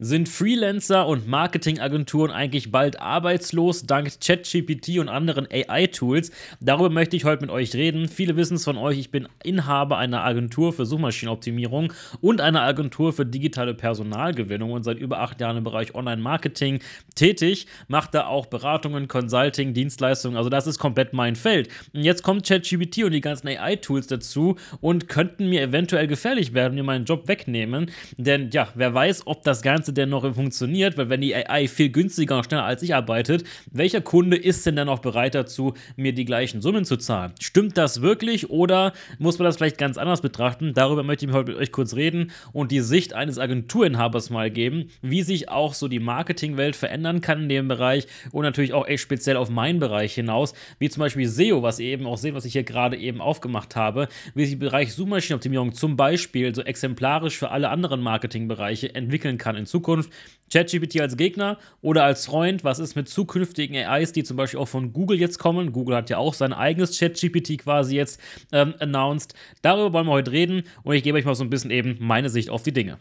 Sind Freelancer und Marketingagenturen eigentlich bald arbeitslos dank ChatGPT und anderen AI-Tools? Darüber möchte ich heute mit euch reden. Viele wissen es von euch, ich bin Inhaber einer Agentur für Suchmaschinenoptimierung und einer Agentur für digitale Personalgewinnung und seit über acht Jahren im Bereich Online-Marketing tätig. Mache da auch Beratungen, Consulting, Dienstleistungen. Also das ist komplett mein Feld. Und jetzt kommt ChatGPT und die ganzen AI-Tools dazu und könnten mir eventuell gefährlich werden, mir meinen Job wegnehmen. Denn ja, wer weiß, ob das Ganze Ganze denn noch funktioniert? Weil wenn die AI viel günstiger und schneller als ich arbeitet, welcher Kunde ist denn dann noch bereit dazu, mir die gleichen Summen zu zahlen? Stimmt das wirklich oder muss man das vielleicht ganz anders betrachten? Darüber möchte ich heute mit euch kurz reden und die Sicht eines Agenturinhabers mal geben, wie sich auch so die Marketingwelt verändern kann in dem Bereich und natürlich auch echt speziell auf meinen Bereich hinaus, wie zum Beispiel SEO, was ihr eben auch sehen, was ich hier gerade eben aufgemacht habe, wie sich der Bereich Suchmaschinenoptimierung zum Beispiel so exemplarisch für alle anderen Marketingbereiche entwickeln kann in Zukunft. Zukunft ChatGPT als Gegner oder als Freund? Was ist mit zukünftigen AIs, die zum Beispiel auch von Google jetzt kommen? Google hat ja auch sein eigenes ChatGPT quasi jetzt ähm, announced. Darüber wollen wir heute reden und ich gebe euch mal so ein bisschen eben meine Sicht auf die Dinge.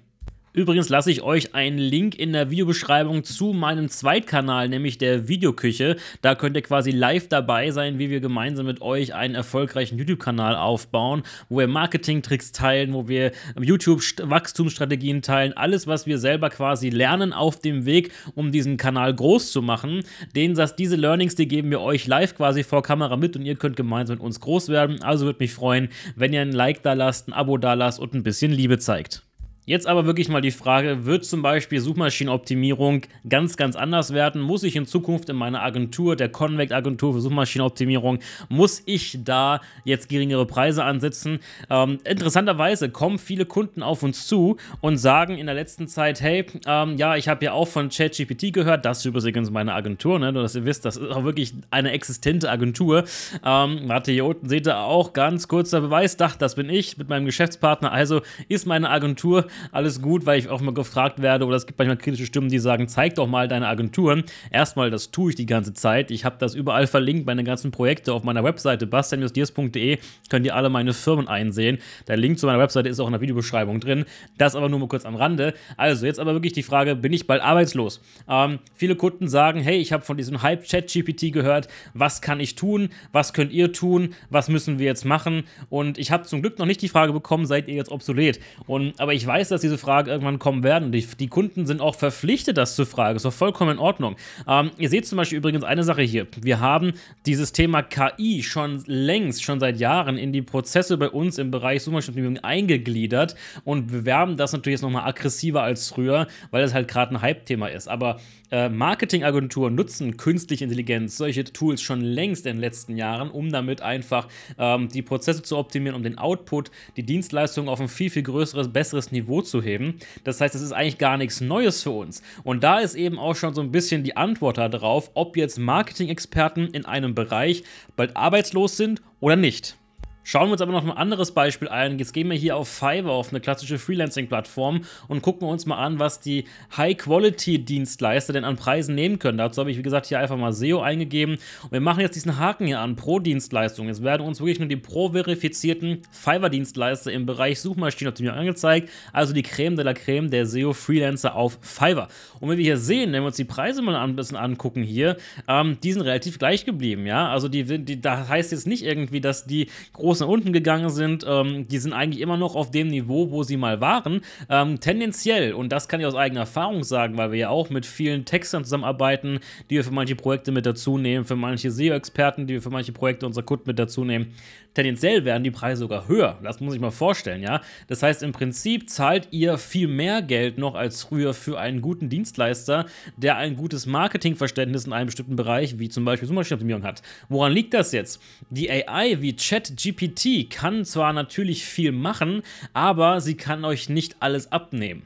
Übrigens lasse ich euch einen Link in der Videobeschreibung zu meinem Zweitkanal, nämlich der Videoküche. Da könnt ihr quasi live dabei sein, wie wir gemeinsam mit euch einen erfolgreichen YouTube-Kanal aufbauen, wo wir Marketing-Tricks teilen, wo wir YouTube-Wachstumsstrategien teilen, alles, was wir selber quasi lernen auf dem Weg, um diesen Kanal groß zu machen. Den, dass diese Learnings, die geben wir euch live quasi vor Kamera mit und ihr könnt gemeinsam mit uns groß werden. Also würde mich freuen, wenn ihr ein Like da lasst, ein Abo da lasst und ein bisschen Liebe zeigt. Jetzt aber wirklich mal die Frage, wird zum Beispiel Suchmaschinenoptimierung ganz, ganz anders werden? Muss ich in Zukunft in meiner Agentur, der Convect Agentur für Suchmaschinenoptimierung, muss ich da jetzt geringere Preise ansetzen? Ähm, interessanterweise kommen viele Kunden auf uns zu und sagen in der letzten Zeit, hey, ähm, ja, ich habe ja auch von ChatGPT gehört, das ist übrigens meine Agentur, ne? nur dass ihr wisst, das ist auch wirklich eine existente Agentur. Ähm, warte, hier unten seht ihr auch ganz kurzer Beweis, dach, das bin ich mit meinem Geschäftspartner, also ist meine Agentur alles gut, weil ich auch mal gefragt werde oder es gibt manchmal kritische Stimmen, die sagen, zeig doch mal deine Agenturen. Erstmal, das tue ich die ganze Zeit. Ich habe das überall verlinkt, meine ganzen Projekte auf meiner Webseite bastian-diers.de könnt ihr alle meine Firmen einsehen. Der Link zu meiner Webseite ist auch in der Videobeschreibung drin. Das aber nur mal kurz am Rande. Also, jetzt aber wirklich die Frage, bin ich bald arbeitslos? Ähm, viele Kunden sagen, hey, ich habe von diesem Hype-Chat-GPT gehört, was kann ich tun? Was könnt ihr tun? Was müssen wir jetzt machen? Und ich habe zum Glück noch nicht die Frage bekommen, seid ihr jetzt obsolet? Und, aber ich weiß, weiß, dass diese Fragen irgendwann kommen werden. die, die, Kunden sind auch verpflichtet, das zu fragen. Ist doch vollkommen in Ordnung. Ähm, ihr seht zum Beispiel übrigens eine Sache hier. Wir haben dieses Thema KI schon längst, schon seit Jahren in die Prozesse bei uns im Bereich Suchmaschinenoptimierung eingegliedert und bewerben das natürlich jetzt nochmal aggressiver als früher, weil das halt gerade ein Hype-Thema ist. Aber äh, Marketingagenturen nutzen künstliche Intelligenz, solche Tools schon längst in den letzten Jahren, um damit einfach ähm, die Prozesse zu optimieren, um den Output, die Dienstleistung auf ein viel, viel größeres, besseres Niveau Boot zu heben. Das heißt, das ist eigentlich gar nichts Neues für uns. Und da ist eben auch schon so ein bisschen die Antwort darauf, ob jetzt Marketing-Experten in einem Bereich bald arbeitslos sind oder nicht. Schauen wir uns aber noch ein anderes Beispiel ein. Jetzt gehen wir hier auf Fiverr, auf eine klassische Freelancing-Plattform und gucken uns mal an, was die High-Quality-Dienstleister denn an Preisen nehmen können. Dazu habe ich, wie gesagt, hier einfach mal SEO eingegeben. Und wir machen jetzt diesen Haken hier an, pro dienstleistung Jetzt werden uns wirklich nur die pro-verifizierten Fiverr-Dienstleister im Bereich Suchmaschinenoptimierung angezeigt. Also die Creme de la Creme der SEO-Freelancer auf Fiverr. Und wenn wir hier sehen, wenn wir uns die Preise mal ein bisschen angucken hier, ähm, die sind relativ gleich geblieben, ja. Also die, die, das heißt jetzt nicht irgendwie, dass die groß groß nach unten gegangen sind, ähm, die sind eigentlich immer noch auf dem Niveau, wo sie mal waren. Ähm, tendenziell, und das kann ich aus eigener Erfahrung sagen, weil wir ja auch mit vielen Textern zusammenarbeiten, die wir für manche Projekte mit dazu nehmen, für manche SEO-Experten, die wir für manche Projekte unserer Kunden mit dazu nehmen. Tendenziell werden die Preise sogar höher. Das muss ich mal vorstellen, ja. Das heißt, im Prinzip zahlt ihr viel mehr Geld noch als früher für einen guten Dienstleister, der ein gutes Marketingverständnis in einem bestimmten Bereich, wie zum Beispiel Suchmaschinenoptimierung hat. Woran liegt das jetzt? Die AI wie ChatGPT GPT kann zwar natürlich viel machen, aber sie kann euch nicht alles abnehmen.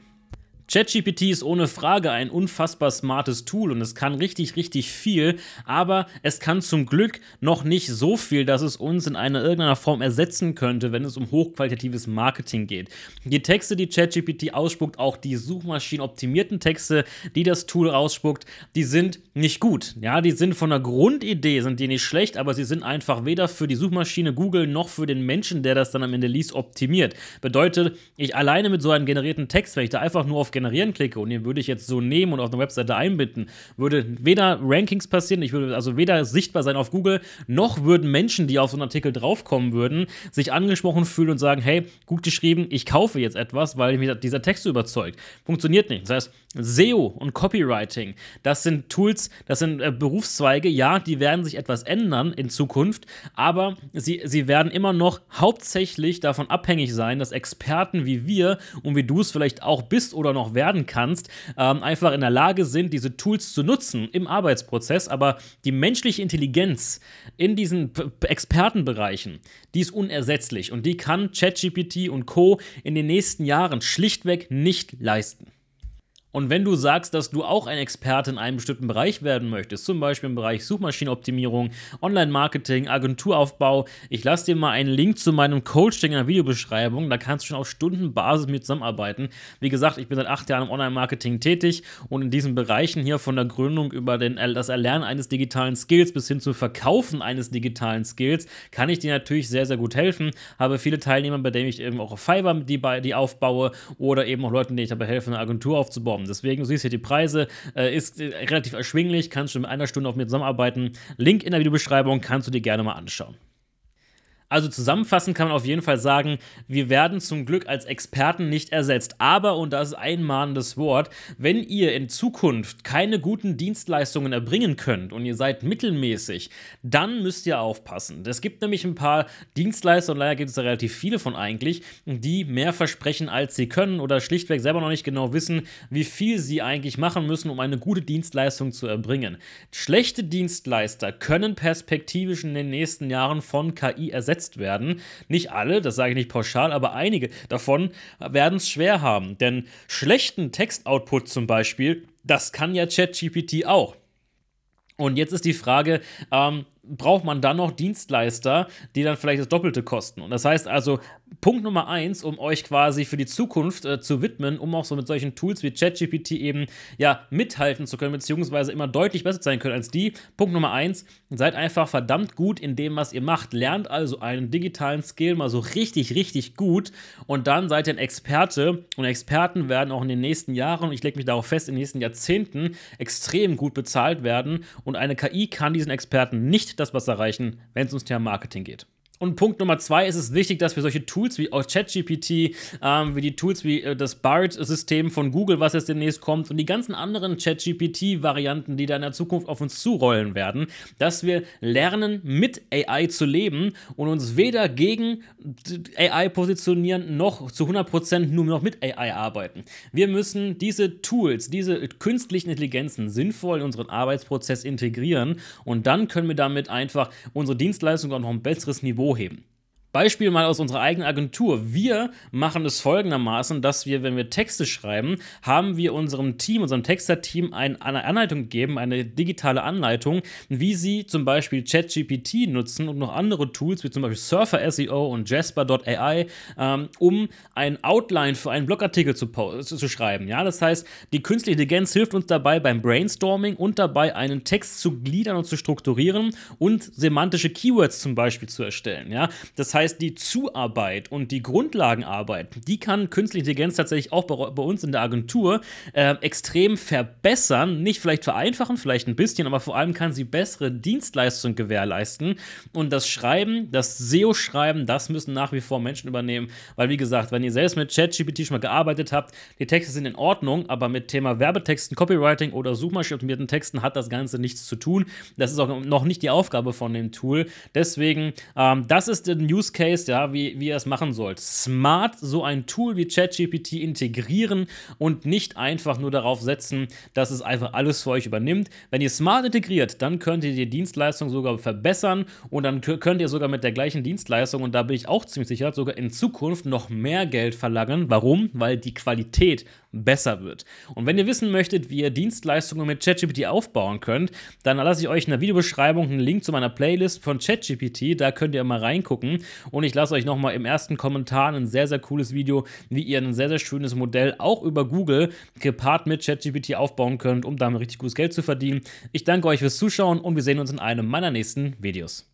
ChatGPT ist ohne Frage ein unfassbar smartes Tool und es kann richtig, richtig viel, aber es kann zum Glück noch nicht so viel, dass es uns in einer irgendeiner Form ersetzen könnte, wenn es um hochqualitatives Marketing geht. Die Texte, die ChatGPT ausspuckt, auch die suchmaschinenoptimierten Texte, die das Tool ausspuckt, die sind nicht gut. Ja, die sind von der Grundidee, sind die nicht schlecht, aber sie sind einfach weder für die Suchmaschine Google noch für den Menschen, der das dann am Ende liest, optimiert. Bedeutet, ich alleine mit so einem generierten Text, wenn ich da einfach nur auf generieren klicke und den würde ich jetzt so nehmen und auf eine Webseite einbinden, würde weder Rankings passieren, ich würde also weder sichtbar sein auf Google, noch würden Menschen, die auf so einen Artikel draufkommen würden, sich angesprochen fühlen und sagen, hey, gut geschrieben, ich kaufe jetzt etwas, weil mich dieser Text überzeugt. Funktioniert nicht. Das heißt, SEO und Copywriting, das sind Tools, das sind äh, Berufszweige, ja, die werden sich etwas ändern in Zukunft, aber sie, sie werden immer noch hauptsächlich davon abhängig sein, dass Experten wie wir und wie du es vielleicht auch bist oder noch auch werden kannst, ähm, einfach in der Lage sind, diese Tools zu nutzen im Arbeitsprozess. Aber die menschliche Intelligenz in diesen P Expertenbereichen, die ist unersetzlich und die kann ChatGPT und Co. in den nächsten Jahren schlichtweg nicht leisten. Und wenn du sagst, dass du auch ein Experte in einem bestimmten Bereich werden möchtest, zum Beispiel im Bereich Suchmaschinenoptimierung, Online-Marketing, Agenturaufbau, ich lasse dir mal einen Link zu meinem Coaching in der Videobeschreibung. Da kannst du schon auf Stundenbasis mit mir zusammenarbeiten. Wie gesagt, ich bin seit acht Jahren im Online-Marketing tätig und in diesen Bereichen hier von der Gründung über den, das Erlernen eines digitalen Skills bis hin zum Verkaufen eines digitalen Skills kann ich dir natürlich sehr, sehr gut helfen. Habe viele Teilnehmer, bei denen ich eben auch auf Fiverr die, die aufbaue oder eben auch Leuten, denen ich dabei helfe, eine Agentur aufzubauen kommen. Deswegen, du siehst hier die Preise, äh, ist äh, relativ erschwinglich, kannst du mit einer Stunde auf mir zusammenarbeiten. Link in der Videobeschreibung kannst du dir gerne mal anschauen. Also zusammenfassend kann man auf jeden Fall sagen, wir werden zum Glück als Experten nicht ersetzt. Aber, und das ist ein mahnendes Wort, wenn ihr in Zukunft keine guten Dienstleistungen erbringen könnt und ihr seid mittelmäßig, dann müsst ihr aufpassen. Es gibt nämlich ein paar Dienstleister, und leider gibt es da relativ viele von eigentlich, die mehr versprechen, als sie können oder schlichtweg selber noch nicht genau wissen, wie viel sie eigentlich machen müssen, um eine gute Dienstleistung zu erbringen. Schlechte Dienstleister können perspektivisch in den nächsten Jahren von KI ersetzt verletzt werden. Nicht alle, das sage ich nicht pauschal, aber einige davon werden es schwer haben. Denn schlechten Textoutput zum Beispiel, das kann ja ChatGPT auch. Und jetzt ist die Frage, ähm, braucht man dann noch Dienstleister, die dann vielleicht das Doppelte kosten. Und das heißt also, Punkt Nummer eins, um euch quasi für die Zukunft äh, zu widmen, um auch so mit solchen Tools wie ChatGPT eben ja mithalten zu können, beziehungsweise immer deutlich besser sein können als die. Punkt Nummer eins, seid einfach verdammt gut in dem, was ihr macht. Lernt also einen digitalen Skill mal so richtig, richtig gut und dann seid ihr ein Experte und Experten werden auch in den nächsten Jahren, und ich lege mich darauf fest, in den nächsten Jahrzehnten extrem gut bezahlt werden und eine KI kann diesen Experten nicht das Wasser reichen, wenn es ums Thema Marketing geht. Und Punkt Nummer zwei ist es wichtig, dass wir solche Tools wie auch ChatGPT, ähm, wie die Tools wie äh, das BART-System von Google, was jetzt demnächst kommt, und die ganzen anderen ChatGPT-Varianten, die da in der Zukunft auf uns zurollen werden, dass wir lernen, mit AI zu leben und uns weder gegen AI positionieren, noch zu 100% nur noch mit AI arbeiten. Wir müssen diese Tools, diese künstlichen Intelligenzen sinnvoll in unseren Arbeitsprozess integrieren und dann können wir damit einfach unsere Dienstleistung auch noch ein besseres Niveau Stroheim. Beispiel mal aus unserer eigenen Agentur. Wir machen es folgendermaßen, dass wir, wenn wir Texte schreiben, haben wir unserem Team, unserem Texter-Team eine Anleitung gegeben, eine digitale Anleitung, wie sie zum Beispiel ChatGPT nutzen und noch andere Tools, wie zum Beispiel Surfer SEO und Jasper.ai, ähm, um ein Outline für einen Blogartikel zu, zu, zu schreiben. Ja, das heißt, die künstliche Intelligenz hilft uns dabei beim Brainstorming und dabei, einen Text zu gliedern und zu strukturieren und semantische Keywords zum Beispiel zu erstellen. Ja, das heißt, heißt, die Zuarbeit und die Grundlagenarbeit, die kann künstliche Intelligenz tatsächlich auch bei, bei uns in der Agentur äh, extrem verbessern. Nicht vielleicht vereinfachen, vielleicht ein bisschen, aber vor allem kann sie bessere Dienstleistungen gewährleisten. Und das Schreiben, das SEO-Schreiben, das müssen nach wie vor Menschen übernehmen. Weil, wie gesagt, wenn ihr selbst mit ChatGPT schon mal gearbeitet habt, die Texte sind in Ordnung, aber mit Thema Werbetexten, Copywriting oder suchmaschinenoptimierten Texten hat das Ganze nichts zu tun. Das ist auch noch nicht die Aufgabe von dem Tool. Deswegen, ähm, das ist der News Case, ja, wie, wie ihr es machen sollt. Smart so ein Tool wie ChatGPT integrieren und nicht einfach nur darauf setzen, dass es einfach alles für euch übernimmt. Wenn ihr smart integriert, dann könnt ihr die Dienstleistung sogar verbessern und dann könnt ihr sogar mit der gleichen Dienstleistung, und da bin ich auch ziemlich sicher, sogar in Zukunft noch mehr Geld verlangen. Warum? Weil die Qualität besser wird. Und wenn ihr wissen möchtet, wie ihr Dienstleistungen mit ChatGPT aufbauen könnt, dann lasse ich euch in der Videobeschreibung einen Link zu meiner Playlist von ChatGPT, da könnt ihr mal reingucken und ich lasse euch nochmal im ersten Kommentar ein sehr, sehr cooles Video, wie ihr ein sehr, sehr schönes Modell auch über Google gepaart mit ChatGPT aufbauen könnt, um damit richtig gutes Geld zu verdienen. Ich danke euch fürs Zuschauen und wir sehen uns in einem meiner nächsten Videos.